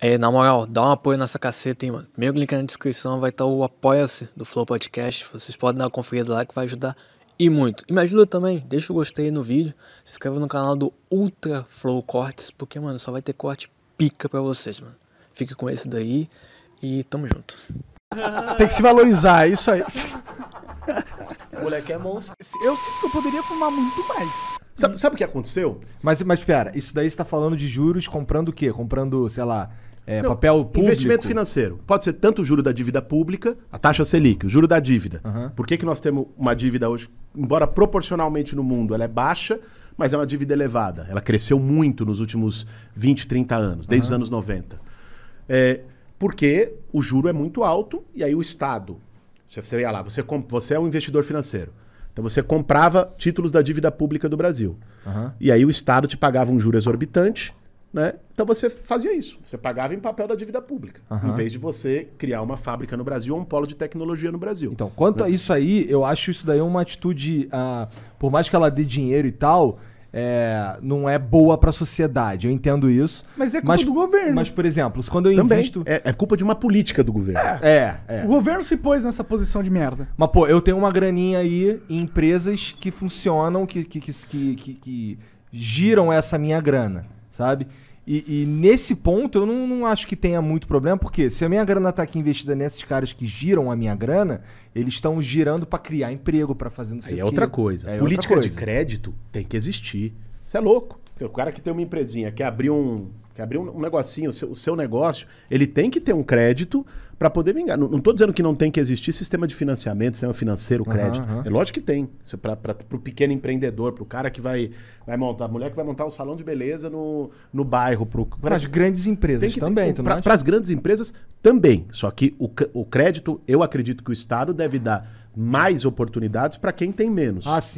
É, na moral, dá um apoio nessa caceta, hein, mano. Primeiro link na descrição vai estar tá o Apoia-se do Flow Podcast. Vocês podem dar uma conferida lá que vai ajudar e muito. E me ajuda também, deixa o gostei no vídeo, se inscreva no canal do Ultra Flow Cortes, porque, mano, só vai ter corte pica pra vocês, mano. Fica com esse daí e tamo junto. Tem que se valorizar, é isso aí. O moleque é monstro. Eu sinto que eu poderia fumar muito mais. Sabe, sabe o que aconteceu? Mas, mas pera, isso daí você tá falando de juros comprando o quê? Comprando, sei lá, é, Não, papel público. Investimento financeiro. Pode ser tanto o juro da dívida pública, a taxa Selic, o juro da dívida. Uhum. Por que, que nós temos uma dívida hoje, embora proporcionalmente no mundo ela é baixa, mas é uma dívida elevada. Ela cresceu muito nos últimos 20, 30 anos, desde uhum. os anos 90. É, porque o juro é muito alto e aí o Estado. Você ia lá, você, você é um investidor financeiro. Então você comprava títulos da dívida pública do Brasil. Uhum. E aí o Estado te pagava um juro exorbitante né? Então você fazia isso. Você pagava em papel da dívida pública, uhum. em vez de você criar uma fábrica no Brasil ou um polo de tecnologia no Brasil. Então, quanto né? a isso aí, eu acho isso daí uma atitude, uh, por mais que ela dê dinheiro e tal, é, não é boa para a sociedade. Eu entendo isso. Mas é culpa mas, do governo. Mas, por exemplo, quando eu Também invisto. É, é culpa de uma política do governo. É, é, é. O governo se pôs nessa posição de merda. Mas, pô, eu tenho uma graninha aí em empresas que funcionam, que, que, que, que, que giram essa minha grana sabe? E, e nesse ponto eu não, não, acho que tenha muito problema, porque se a minha grana está aqui investida nesses caras que giram a minha grana, eles estão girando para criar emprego, para fazer não sei Aí é outra coisa. É Política outra coisa. de crédito tem que existir. Isso é louco. O cara que tem uma empresinha, quer abrir um quer abrir um, um negocinho, o seu, o seu, negócio, ele tem que ter um crédito para poder vingar. Não estou dizendo que não tem que existir sistema de financiamento, sistema financeiro, crédito. Uhum, uhum. É lógico que tem. É para o pequeno empreendedor, para o cara que vai, vai montar, a mulher que vai montar um salão de beleza no, no bairro. Para as grandes empresas que, também. Para as grandes empresas também. Só que o, o crédito, eu acredito que o Estado deve dar mais oportunidades para quem tem menos. Ah, sim.